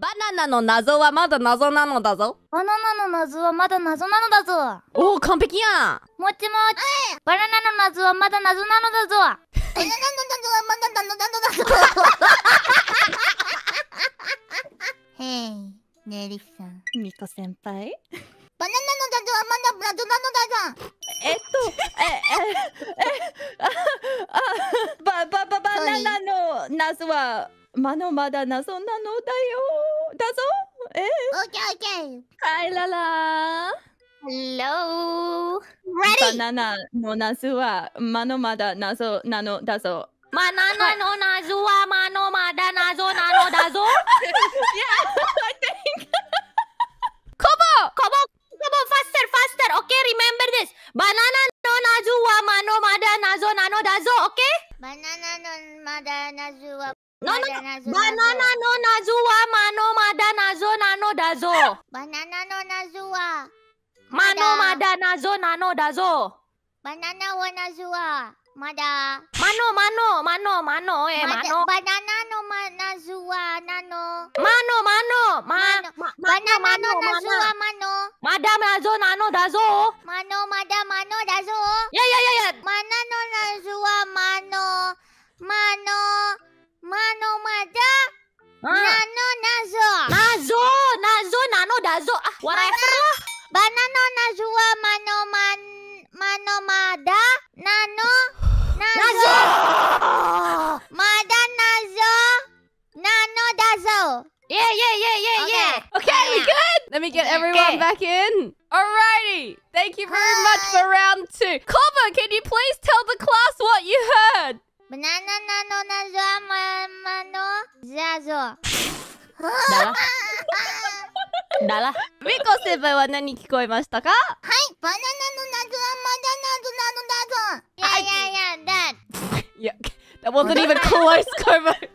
バナナの謎はまだ謎なのだぞバナナの謎はまだ謎なのだぞおお完璧やんもちもち、うん、バナナの謎はまだ謎なのだぞバナナの謎はまだ謎なのだぞ へいネリりさんミこ先輩バナナの謎はまだ謎なのだぞえっとえええああババババナナの謎はまだまだ謎なのだよだぞえオッケーオッケーはいらら Hello! Ready! バナナの謎はまのまだ謎なのだぞ。バナナの謎はまのまだ謎なのだぞ Yeah, I think! コボコボコボ faster, faster! Okay, remember this! バナナの謎はまのまだ謎なのだぞ Okay? バナナのまだ謎は No, no, banana no nazua mano mada nazo nano dazo. Banana no nazua. Mano mada nazo nano dazo. Banana wa nazua. Mada. Mano mano mano mano eh mano. Banana no ma nazua nano. Mano mano ma. banana no nazua mano. Mada nazo nano dazo. Mano mada mano dazo. Ya ya ya ya. Mana Ah. Nano nazo. Nazo, nazo, nano dazo. Ah, whatever lah. Banano nazua mano man mano mada nano nazo. Mada nazo. Nano dazo. Yeah, yeah, yeah, yeah, okay. yeah. Okay, we good. Let me get okay. everyone back in. Alrighty. Thank you very Hi. much for round two. Clover, can you please tell the class what you heard? Banana nano nazo ラジオ。だら。みこ先輩は何聞こえましたかはい、バナナの謎はまだ謎なのだぞ。いやいやいや、だ。いや、